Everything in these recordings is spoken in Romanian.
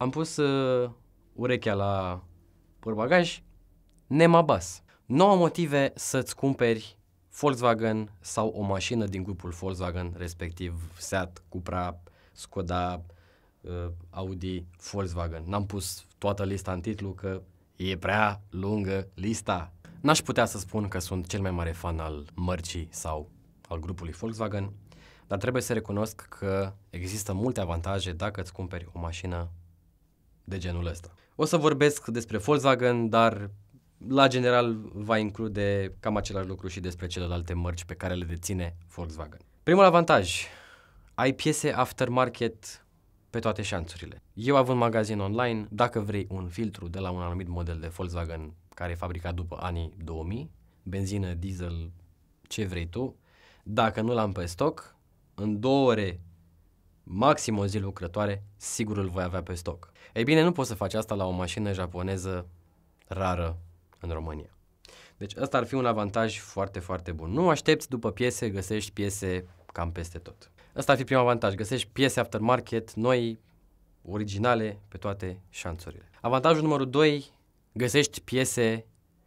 am pus uh, urechea la porbagaj Nemabas. 9 motive să-ți cumperi Volkswagen sau o mașină din grupul Volkswagen, respectiv Seat, Cupra, Skoda, uh, Audi, Volkswagen. N-am pus toată lista în titlu că e prea lungă lista. N-aș putea să spun că sunt cel mai mare fan al mărcii sau al grupului Volkswagen, dar trebuie să recunosc că există multe avantaje dacă îți cumperi o mașină de genul ăsta. O să vorbesc despre Volkswagen, dar la general va include cam același lucru și despre celelalte mărci pe care le deține Volkswagen. Primul avantaj, ai piese aftermarket pe toate șanțurile. Eu având magazin online, dacă vrei un filtru de la un anumit model de Volkswagen care e fabricat după anii 2000, benzină, diesel, ce vrei tu, dacă nu l-am pe stoc, în două ore maxim o zi lucrătoare, sigur îl voi avea pe stoc. Ei bine, nu poți să faci asta la o mașină japoneză rară în România. Deci ăsta ar fi un avantaj foarte, foarte bun. Nu aștepți după piese, găsești piese cam peste tot. Ăsta ar fi primul avantaj, găsești piese aftermarket noi, originale, pe toate șanțurile. Avantajul numărul 2, găsești piese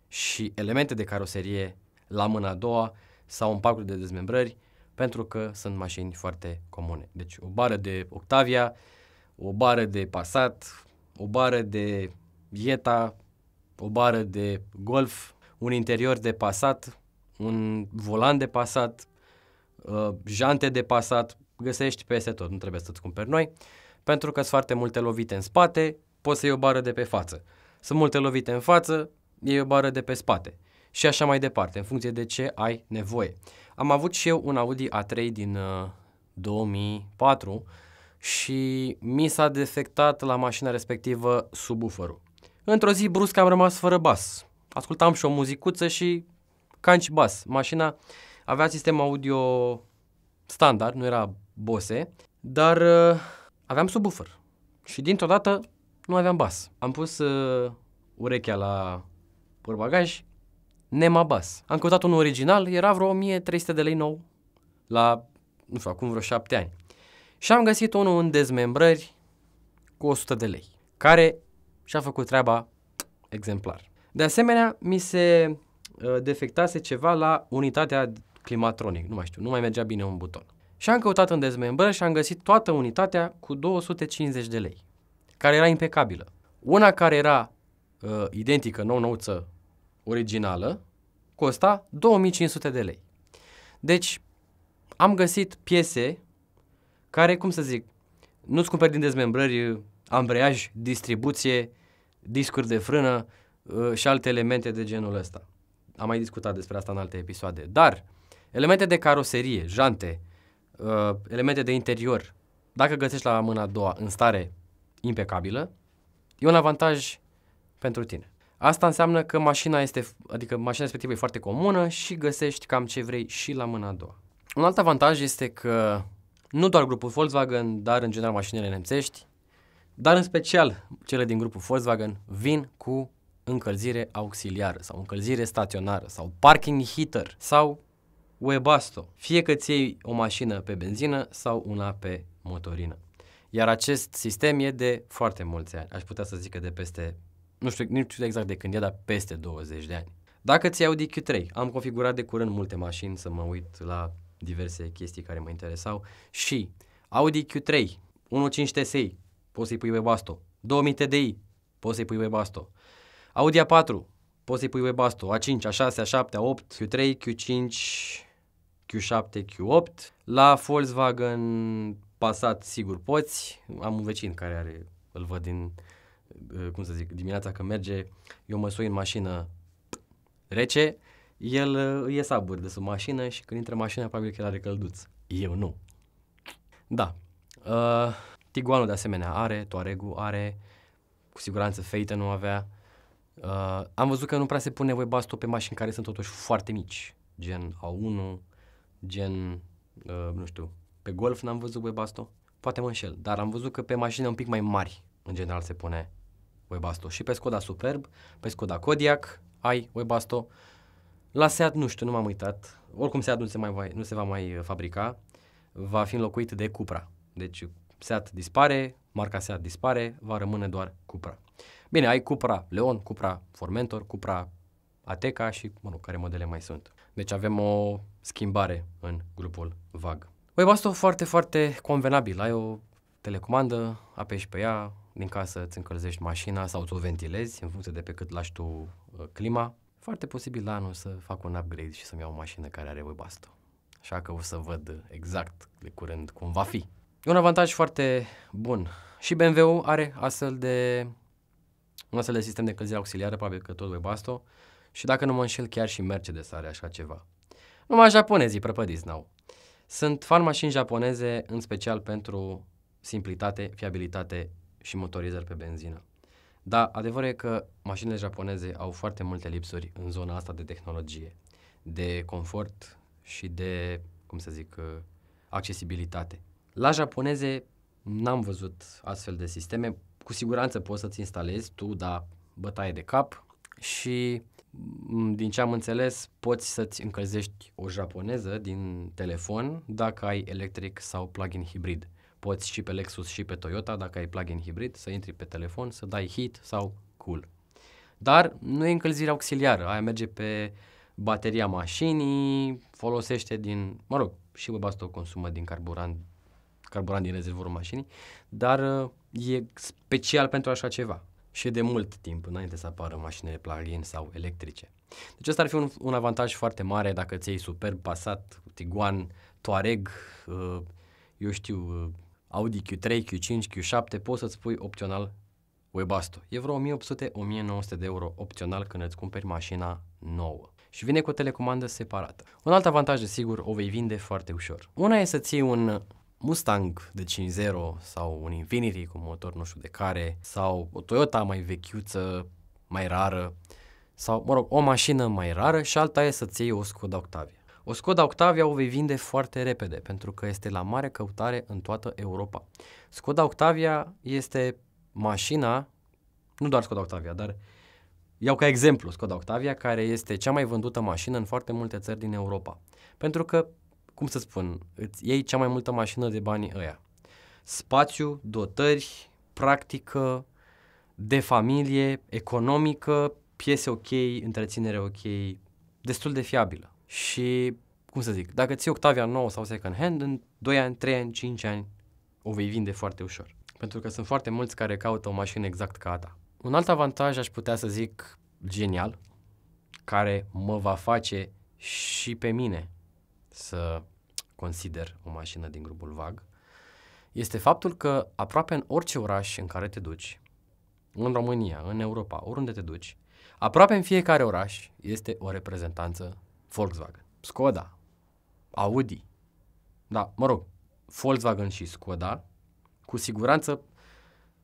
și elemente de caroserie la mâna a doua sau în pacuri de dezmembrări pentru că sunt mașini foarte comune. Deci o bară de Octavia, o bară de Passat, o bară de Jetta, o bară de Golf, un interior de Passat, un volan de Passat, uh, jante de Passat, găsești peste tot, nu trebuie să-ți cumperi noi, pentru că sunt foarte multe lovite în spate, poți să iei o bară de pe față. Sunt multe lovite în față, e o bară de pe spate și așa mai departe, în funcție de ce ai nevoie. Am avut și eu un Audi A3 din 2004 uh, și mi s-a defectat la mașina respectivă subwooferul. Într-o zi brusc am rămas fără bas. Ascultam și o muzicuță și canci bas. Mașina avea sistem audio standard, nu era Bose, dar uh, aveam subwoofer. Și dintr-o dată nu aveam bas. Am pus uh, urechea la portbagaj Nemabas. Am căutat unul original, era vreo 1300 de lei nou, la, nu știu, acum vreo 7 ani. Și am găsit unul în dezmembrări cu 100 de lei, care și-a făcut treaba exemplar. De asemenea, mi se uh, defectase ceva la unitatea climatronic, nu mai știu, nu mai mergea bine un buton. Și am căutat în dezmembrări și am găsit toată unitatea cu 250 de lei, care era impecabilă. Una care era uh, identică, nou-nouță, originală costa 2500 de lei. Deci am găsit piese care, cum să zic, nu-ți cumperi din dezmembrări ambreiaj, distribuție, discuri de frână ă, și alte elemente de genul ăsta. Am mai discutat despre asta în alte episoade. Dar elemente de caroserie, jante, ă, elemente de interior, dacă găsești la mâna a doua în stare impecabilă, e un avantaj pentru tine. Asta înseamnă că mașina este, adică mașina respectivă e foarte comună și găsești cam ce vrei și la mâna a doua. Un alt avantaj este că nu doar grupul Volkswagen, dar în general mașinile nemțești, dar în special cele din grupul Volkswagen vin cu încălzire auxiliară sau încălzire staționară sau parking heater sau Webasto, fie că ți iei o mașină pe benzină sau una pe motorină. Iar acest sistem e de foarte mulți ani, aș putea să zic că de peste nu știu, nu știu exact de când e, dar peste 20 de ani. Dacă ți Audi Q3, am configurat de curând multe mașini să mă uit la diverse chestii care mă interesau și Audi Q3, 1.5 TSI, poți să-i pui Webasto, 2000 TDI, poți să-i pui Webasto, Audi A4, poți să-i pui Webasto, A5, A6, A7, A8, Q3, Q5, Q7, Q8, la Volkswagen Passat sigur poți, am un vecin care are, îl văd din Eh, cum să zic, dimineața când merge, eu mă sui în mașină rece, el e eh, sabur de sub mașină și când intră mașina, probabil că el are călduț. Eu nu. Da. Uh, Tiguanul de asemenea are, Toaregu are, cu siguranță Feita nu avea. Uh, am văzut că nu prea se pune voi basto pe mașini care sunt totuși foarte mici, gen A1, gen, uh, nu știu, pe Golf n-am văzut voi basto, poate mă înșel, dar am văzut că pe mașini un pic mai mari, în general, se pune Webasto. Și pe Skoda Superb, pe Skoda Kodiaq ai Webasto. La Seat nu știu, nu m-am uitat. Oricum Seat nu se, mai va, nu se va mai uh, fabrica. Va fi înlocuit de Cupra. Deci Seat dispare, marca Seat dispare, va rămâne doar Cupra. Bine, ai Cupra Leon, Cupra Formentor, Cupra Ateca și, mă rog, care modele mai sunt. Deci avem o schimbare în grupul VAG. Webasto foarte, foarte convenabil. Ai o telecomandă, apeși pe ea, din casă îți încălzești mașina sau ți-o ventilezi în funcție de pe cât lași tu uh, clima. Foarte posibil la anul să fac un upgrade și să-mi iau o mașină care are Webasto. Așa că o să văd exact de curând cum va fi. E un avantaj foarte bun. Și BMW are astfel de un astfel de sistem de călzire auxiliară, probabil că tot Webasto, și dacă nu mă înșel, chiar și Mercedes are așa ceva. Numai japonezii prăpădiți n-au. Sunt fan mașini japoneze, în special pentru simplitate, fiabilitate și motorizări pe benzină. Dar adevărul e că mașinile japoneze au foarte multe lipsuri în zona asta de tehnologie, de confort și de, cum să zic, uh, accesibilitate. La japoneze n-am văzut astfel de sisteme. Cu siguranță poți să-ți instalezi tu, dar bătaie de cap și mm, din ce am înțeles, poți să-ți încălzești o japoneză din telefon dacă ai electric sau plug-in hibrid. Poți și pe Lexus și pe Toyota, dacă ai plug-in hibrid, să intri pe telefon, să dai heat sau cool. Dar nu e încălzire auxiliară, aia merge pe bateria mașinii, folosește din, mă rog, și o consumă din carburant, carburant din rezervorul mașinii, dar uh, e special pentru așa ceva și de mult timp înainte să apară mașinile plug-in sau electrice. Deci ăsta ar fi un, un avantaj foarte mare dacă ți ai Superb, Passat, Tiguan, Touareg, uh, eu știu, uh, Audi Q3, Q5, Q7, poți să-ți pui opțional Webasto. E vreo 1800-1900 de euro opțional când îți cumperi mașina nouă și vine cu o telecomandă separată. Un alt avantaj, desigur, o vei vinde foarte ușor. Una e să ții un Mustang de 5.0 sau un Infiniti cu motor nu știu de care sau o Toyota mai vechiuță, mai rară sau, mă rog, o mașină mai rară și alta e să iei o Skoda Octavia. O Skoda Octavia o vei vinde foarte repede, pentru că este la mare căutare în toată Europa. Skoda Octavia este mașina, nu doar Skoda Octavia, dar iau ca exemplu Skoda Octavia, care este cea mai vândută mașină în foarte multe țări din Europa. Pentru că, cum să spun, îți iei cea mai multă mașină de banii ăia. Spațiu, dotări, practică, de familie, economică, piese ok, întreținere ok, destul de fiabilă. Și, cum să zic, dacă ții Octavia nouă sau second hand, în 2 ani, 3 ani, 5 ani o vei vinde foarte ușor. Pentru că sunt foarte mulți care caută o mașină exact ca a ta. Un alt avantaj aș putea să zic genial, care mă va face și pe mine să consider o mașină din grupul VAG, este faptul că aproape în orice oraș în care te duci, în România, în Europa, oriunde te duci, aproape în fiecare oraș este o reprezentanță Volkswagen, Skoda, Audi. Da, mă rog, Volkswagen și Skoda, cu siguranță,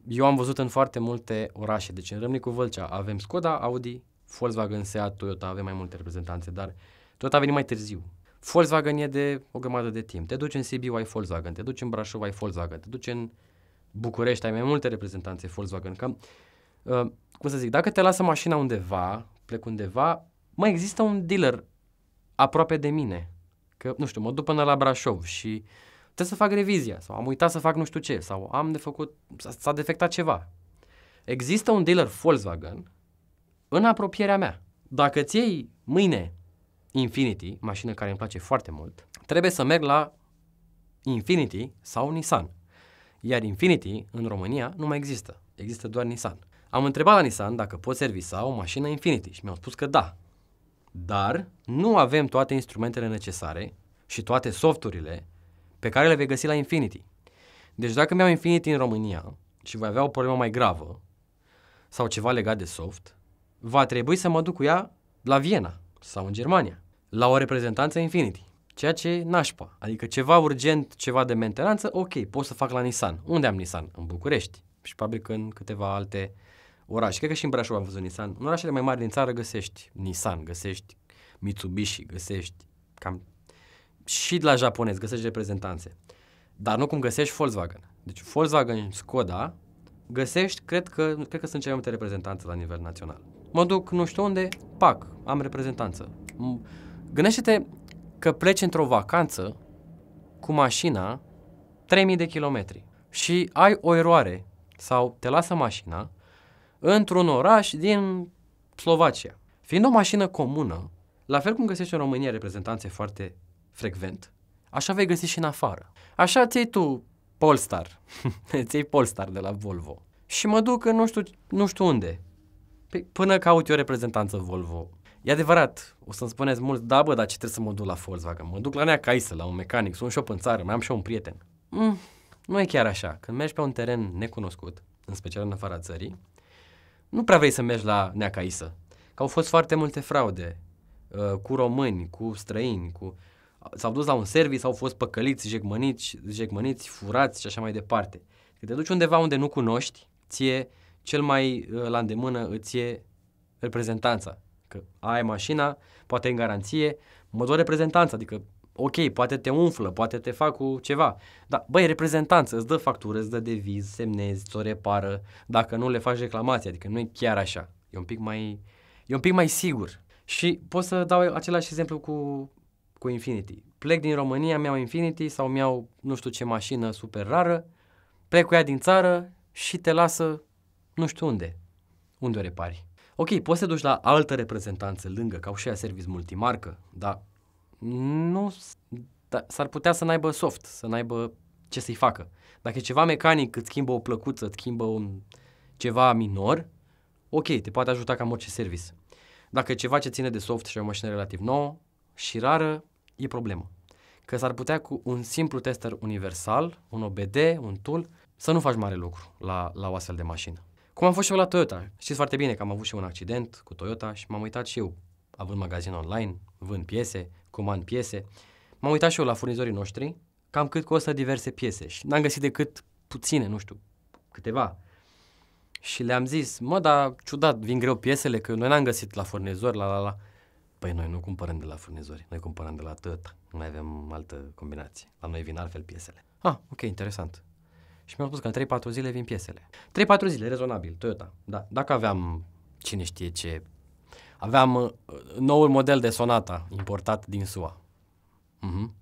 eu am văzut în foarte multe orașe, deci în Râmnicu Vâlcea avem Skoda, Audi, Volkswagen, Seat, Toyota, avem mai multe reprezentanțe, dar Toyota a venit mai târziu. Volkswagen e de o grămadă de timp. Te duci în Sibiu, ai Volkswagen, te duci în Brașov, ai Volkswagen, te duci în București, ai mai multe reprezentanțe Volkswagen. Că, uh, cum să zic, dacă te lasă mașina undeva, plec undeva, mai există un dealer aproape de mine. Că, nu știu, mă duc până la Brașov și trebuie să fac revizia sau am uitat să fac nu știu ce sau am de făcut, s-a, s-a defectat ceva. Există un dealer Volkswagen în apropierea mea. Dacă ți iei mâine Infinity, mașină care îmi place foarte mult, trebuie să merg la Infinity sau Nissan. Iar Infinity în România nu mai există. Există doar Nissan. Am întrebat la Nissan dacă pot servisa o mașină Infinity și mi-au spus că da. Dar nu avem toate instrumentele necesare și toate softurile pe care le vei găsi la Infinity. Deci dacă mi-au Infinity în România și voi avea o problemă mai gravă sau ceva legat de soft, va trebui să mă duc cu ea la Viena sau în Germania, la o reprezentanță Infinity, ceea ce nașpa, adică ceva urgent, ceva de mentenanță, ok, pot să fac la Nissan. Unde am Nissan? În București și probabil că în câteva alte oraș. Cred că și în Brașov am văzut Nissan. În orașele mai mari din țară găsești Nissan, găsești Mitsubishi, găsești cam și de la japonez, găsești reprezentanțe. Dar nu cum găsești Volkswagen. Deci Volkswagen, Skoda, găsești, cred că, cred că sunt cele mai multe reprezentanțe la nivel național. Mă duc nu știu unde, pac, am reprezentanță. Gândește-te că pleci într-o vacanță cu mașina 3000 de kilometri și ai o eroare sau te lasă mașina într-un oraș din Slovacia. Fiind o mașină comună, la fel cum găsești în România reprezentanțe foarte frecvent, așa vei găsi și în afară. Așa ți tu Polestar, ți Polestar de la Volvo și mă duc în nu știu, nu știu unde, păi, până caut eu reprezentanță Volvo. E adevărat, o să-mi spuneți mult, da bă, dar ce trebuie să mă duc la Volkswagen? Mă duc la Nea Caisă, la un mecanic, sunt și o în țară, mai am și un prieten. Mm, nu e chiar așa. Când mergi pe un teren necunoscut, în special în afara țării, nu prea vrei să mergi la Neacaisă. Că au fost foarte multe fraude uh, cu români, cu străini, cu... S-au dus la un serviciu, au fost păcăliți, jecmăniți, jecmăniți, furați și așa mai departe. Că te duci undeva unde nu cunoști, ție cel mai uh, la îndemână îți e reprezentanța. Că ai mașina, poate în garanție, mă doar reprezentanța, adică ok, poate te umflă, poate te fac cu ceva. Dar, băi, reprezentanță, îți dă factură, îți dă deviz, semnezi, ți-o repară, dacă nu le faci reclamație, adică nu e chiar așa. E un pic mai, e un pic mai sigur. Și pot să dau același exemplu cu, cu Infinity. Plec din România, mi-au Infinity sau mi-au nu știu ce mașină super rară, plec cu ea din țară și te lasă nu știu unde. Unde o repari? Ok, poți să duci la altă reprezentanță lângă, ca și ea service multimarcă, dar nu, da, s-ar putea să n-aibă soft, să n-aibă ce să-i facă. Dacă e ceva mecanic, îți schimbă o plăcuță, îți schimbă un ceva minor, ok, te poate ajuta cam orice service. Dacă e ceva ce ține de soft și o mașină relativ nouă și rară, e problemă. Că s-ar putea cu un simplu tester universal, un OBD, un tool, să nu faci mare lucru la, la o astfel de mașină. Cum am fost și eu la Toyota. Știți foarte bine că am avut și eu un accident cu Toyota și m-am uitat și eu, având magazin online, vând piese, comand piese. M-am uitat și eu la furnizorii noștri, cam cât costă diverse piese și n-am găsit decât puține, nu știu, câteva. Și le-am zis, mă, dar ciudat, vin greu piesele, că noi n-am găsit la furnizori, la la la. Păi noi nu cumpărăm de la furnizori, noi cumpărăm de la nu mai avem altă combinație. La noi vin altfel piesele. Ah, ok, interesant. Și mi-am spus că în 3-4 zile vin piesele. 3-4 zile, rezonabil, Toyota. Da, dacă aveam cine știe ce Aveam uh, noul model de Sonata importat din SUA. Uh-huh. Mhm.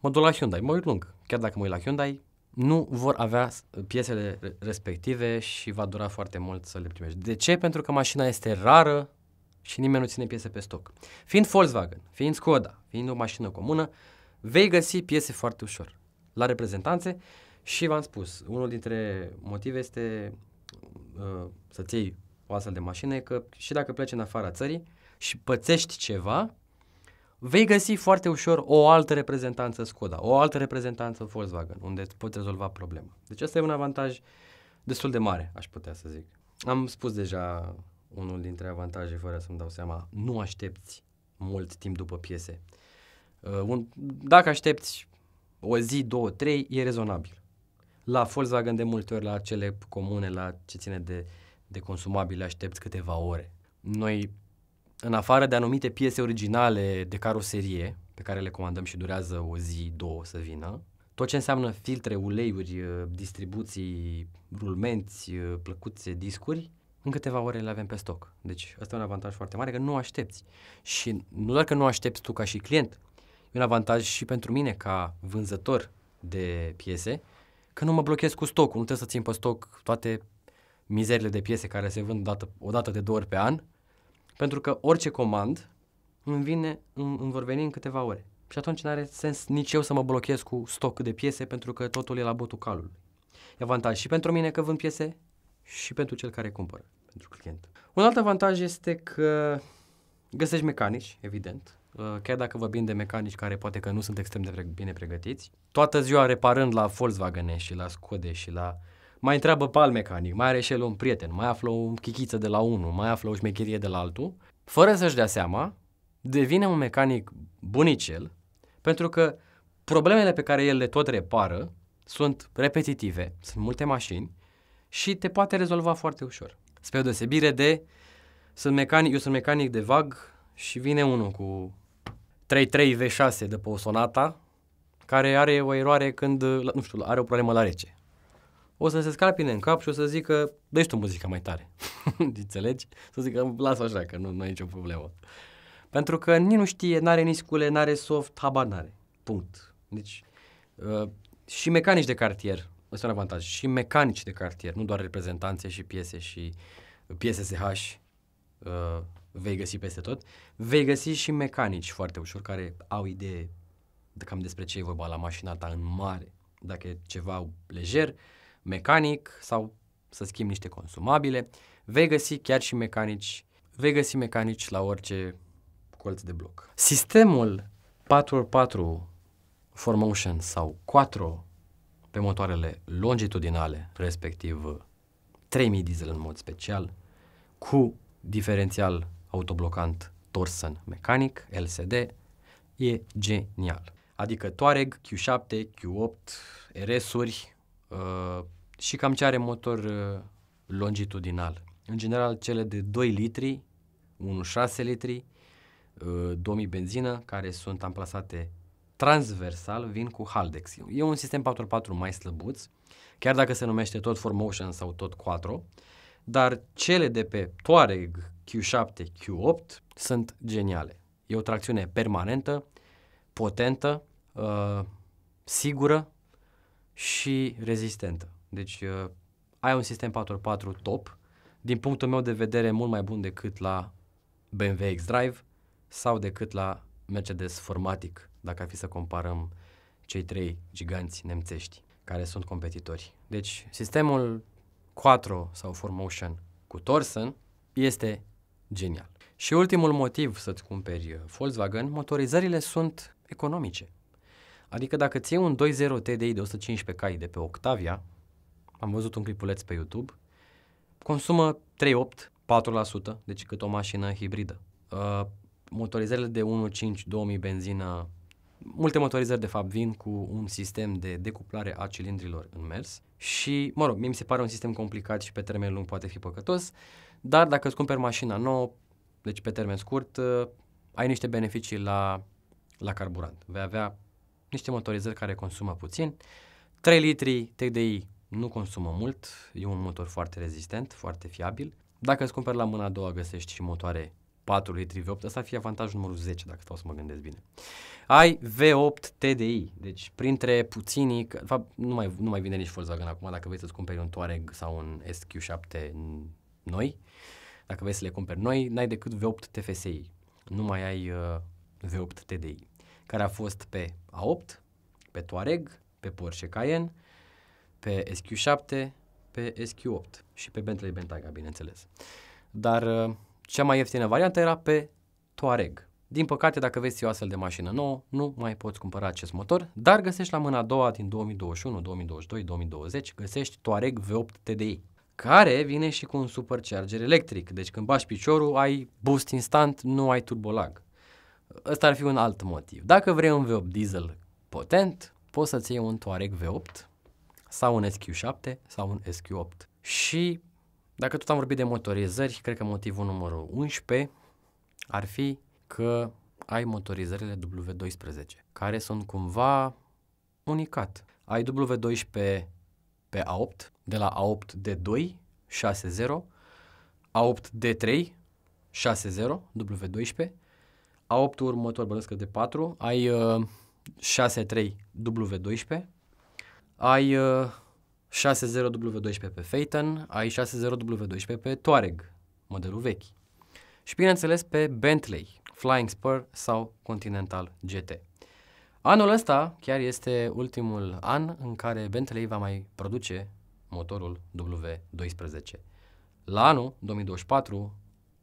Mă duc la Hyundai, mă uit lung. Chiar dacă mă uit la Hyundai, nu vor avea piesele respective și va dura foarte mult să le primești. De ce? Pentru că mașina este rară și nimeni nu ține piese pe stoc. Fiind Volkswagen, fiind Skoda, fiind o mașină comună, vei găsi piese foarte ușor la reprezentanțe și v-am spus, unul dintre motive este uh, să-ți iei o astfel de mașină e că și dacă pleci în afara țării și pățești ceva, vei găsi foarte ușor o altă reprezentanță Skoda, o altă reprezentanță Volkswagen, unde îți poți rezolva problema. Deci asta e un avantaj destul de mare, aș putea să zic. Am spus deja unul dintre avantaje, fără să-mi dau seama, nu aștepți mult timp după piese. Uh, un, dacă aștepți o zi, două, trei, e rezonabil. La Volkswagen de multe ori, la cele comune, la ce ține de uh, de consumabile aștepți câteva ore. Noi, în afară de anumite piese originale de caroserie, pe care le comandăm și durează o zi, două să vină, tot ce înseamnă filtre, uleiuri, uh, distribuții, rulmenți, uh, plăcuțe, discuri, în câteva ore le avem pe stoc. Deci ăsta e un avantaj foarte mare, că nu aștepți. Și nu doar că nu aștepți tu ca și client, e un avantaj și pentru mine ca vânzător de piese, că nu mă blochez cu stocul, nu trebuie să țin pe stoc toate mizerile de piese care se vând dată, o dată de două ori pe an, pentru că orice comand îmi, vine, îmi, îmi vor veni în câteva ore. Și atunci nu are sens nici eu să mă blochez cu stoc de piese pentru că totul e la botul calului. E avantaj și pentru mine că vând piese și pentru cel care cumpără, pentru client. Un alt avantaj este că găsești mecanici, evident, uh, chiar dacă vorbim de mecanici care poate că nu sunt extrem de bine pregătiți, toată ziua reparând la Volkswagen și la Skoda și la mai întreabă pe mecanic, mai are și el un prieten, mai află o chichiță de la unul, mai află o șmecherie de la altul, fără să-și dea seama, devine un mecanic bunicel, pentru că problemele pe care el le tot repară sunt repetitive, sunt multe mașini și te poate rezolva foarte ușor. Spre o deosebire de, sunt mecanic, eu sunt mecanic de vag și vine unul cu 3-3 V6 de pe o Sonata, care are o eroare când, nu știu, are o problemă la rece o să se scarpine în cap și o să zică, dă tu muzica mai tare. Înțelegi? Să zică, lasă așa, că nu, nu e nicio problemă. Pentru că nici nu știe, n are niscule, n are soft, habar n-are. Punct. Deci, uh, și mecanici de cartier, ăsta un avantaj, și mecanici de cartier, nu doar reprezentanțe și piese și uh, piese SH, uh, vei găsi peste tot, vei găsi și mecanici foarte ușor care au idee de cam despre ce e vorba la mașina ta în mare. Dacă e ceva lejer, mecanic sau să schimbi niște consumabile, vei găsi chiar și mecanici, vei găsi mecanici la orice colț de bloc. Sistemul 4x4 4Motion sau 4 pe motoarele longitudinale, respectiv 3000 diesel în mod special, cu diferențial autoblocant Torsen mecanic, LCD, e genial. Adică Touareg, Q7, Q8, RS-uri, Uh, și cam ce are motor uh, longitudinal. În general, cele de 2 litri, 1,6 litri, uh, 2000 benzină, care sunt amplasate transversal, vin cu Haldex. E un sistem 4x4 mai slăbuț, chiar dacă se numește tot 4Motion sau tot 4, dar cele de pe Touareg Q7, Q8 sunt geniale. E o tracțiune permanentă, potentă, uh, sigură și rezistentă. Deci uh, ai un sistem 4x4 top, din punctul meu de vedere mult mai bun decât la BMW X-Drive sau decât la Mercedes Formatic, dacă ar fi să comparăm cei trei giganți nemțești care sunt competitori. Deci sistemul 4 sau 4Motion cu Torsen este genial. Și ultimul motiv să-ți cumperi uh, Volkswagen, motorizările sunt economice. Adică dacă ții un 2.0 TDI de 115 cai de pe Octavia, am văzut un clipuleț pe YouTube, consumă 3.8, 4%, deci cât o mașină hibridă. Uh, motorizările de 1.5-2000 benzină, multe motorizări de fapt vin cu un sistem de decuplare a cilindrilor în mers și, mă rog, mie mi se pare un sistem complicat și pe termen lung poate fi păcătos, dar dacă îți cumperi mașina nouă, deci pe termen scurt, uh, ai niște beneficii la, la carburant. Vei avea niște motorizări care consumă puțin. 3 litri TDI nu consumă mult, e un motor foarte rezistent, foarte fiabil. Dacă îți cumperi la mâna a doua, găsești și motoare 4 litri V8, asta ar fi avantajul numărul 10, dacă stau să mă gândesc bine. Ai V8 TDI, deci printre puținii, că, de fapt nu mai, nu mai vine nici Volkswagen acum, dacă vrei să-ți cumperi un Touareg sau un SQ7 noi, dacă vrei să le cumperi noi, n-ai decât V8 TFSI, nu mai ai uh, V8 TDI care a fost pe A8, pe Touareg, pe Porsche Cayenne, pe SQ7, pe SQ8 și pe Bentley Bentayga, bineînțeles. Dar uh, cea mai ieftină variantă era pe Touareg. Din păcate, dacă vezi o astfel de mașină nouă, nu mai poți cumpăra acest motor, dar găsești la mâna a doua din 2021, 2022, 2020, găsești Touareg V8 TDI, care vine și cu un supercharger electric. Deci când bași piciorul, ai boost instant, nu ai turbolag. Ăsta ar fi un alt motiv. Dacă vrei un V8 diesel potent, poți să-ți iei un Touareg V8 sau un SQ7 sau un SQ8. Și dacă tot am vorbit de motorizări, cred că motivul numărul 11 ar fi că ai motorizările W12, care sunt cumva unicat. Ai W12 pe A8, de la A8 D2, 6.0, A8 D3, 6.0, W12 a8 următor, bănesc că de 4, ai uh, 6-3 W12, ai uh, 6-0 W12 pe Phaeton, ai 6-0 W12 pe Touareg, modelul vechi. Și bineînțeles pe Bentley, Flying Spur sau Continental GT. Anul ăsta chiar este ultimul an în care Bentley va mai produce motorul W12. La anul 2024,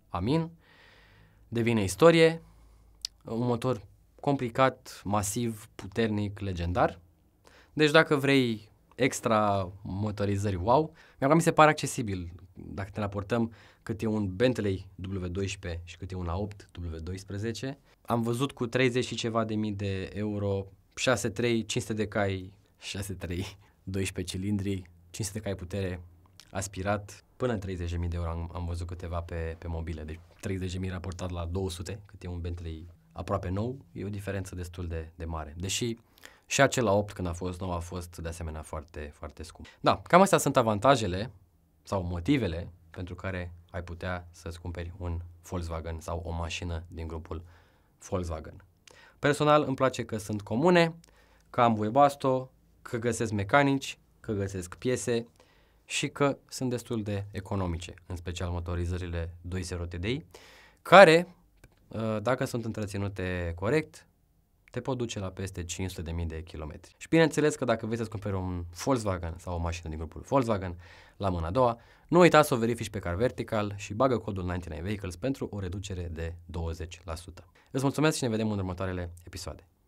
amin, devine istorie, un motor complicat, masiv, puternic, legendar. Deci dacă vrei extra motorizări wow, mi-a mi se pare accesibil dacă te raportăm cât e un Bentley W12 și cât e un A8 W12. Am văzut cu 30 și ceva de mii de euro 6.3, 500 de cai, 6.3, 12 cilindri, 500 de cai putere, aspirat, până 30.000 de euro am, am văzut câteva pe, pe mobile, deci 30.000 raportat la 200, cât e un Bentley aproape nou, e o diferență destul de, de mare. Deși și acela 8 când a fost nou a fost de asemenea foarte, foarte scump. Da, cam astea sunt avantajele sau motivele pentru care ai putea să-ți cumperi un Volkswagen sau o mașină din grupul Volkswagen. Personal îmi place că sunt comune, că am Webasto, că găsesc mecanici, că găsesc piese și că sunt destul de economice, în special motorizările 2.0 TDI, care Uh, dacă sunt întreținute corect, te pot duce la peste 500.000 de kilometri. Și bineînțeles că dacă vrei să-ți cumperi un Volkswagen sau o mașină din grupul Volkswagen la mâna a doua, nu uita să o verifici pe car vertical și bagă codul 99 Vehicles pentru o reducere de 20%. Îți mulțumesc și ne vedem în următoarele episoade.